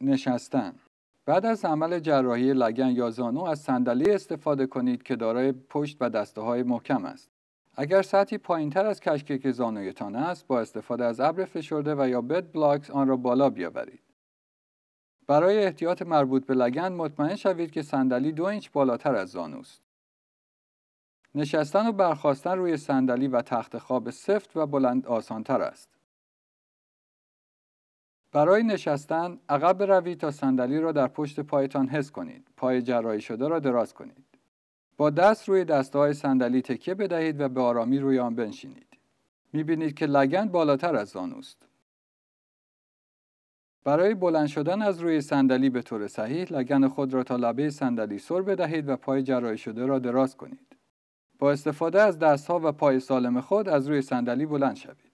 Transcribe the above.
نشستن بعد از عمل جراحی لگن یا زانو از صندلی استفاده کنید که دارای پشت و دسته های محکم است. اگر سطحی پایینتر از کشکک زانویتان است با استفاده از ابر فشرده و یا بد بلاکس آن را بالا بیاورید. برای احتیاط مربوط به لگن مطمئن شوید که صندلی دو اینچ بالاتر از است. نشستن و برخواستن روی صندلی و تخت خواب سفت و بلند آسانتر است. برای نشستن عقب بروید تا صندلی را در پشت پایتان حس کنید. پای جراحی شده را دراز کنید. با دست روی دسته های صندلی تکیه بدهید و به آرامی روی آن بنشینید. میبینید که لگن بالاتر از است. برای بلند شدن از روی صندلی به طور صحیح لگن خود را تا لبه صندلی سر بدهید و پای جراحی شده را دراز کنید. با استفاده از دستها و پای سالم خود از روی صندلی بلند شوید.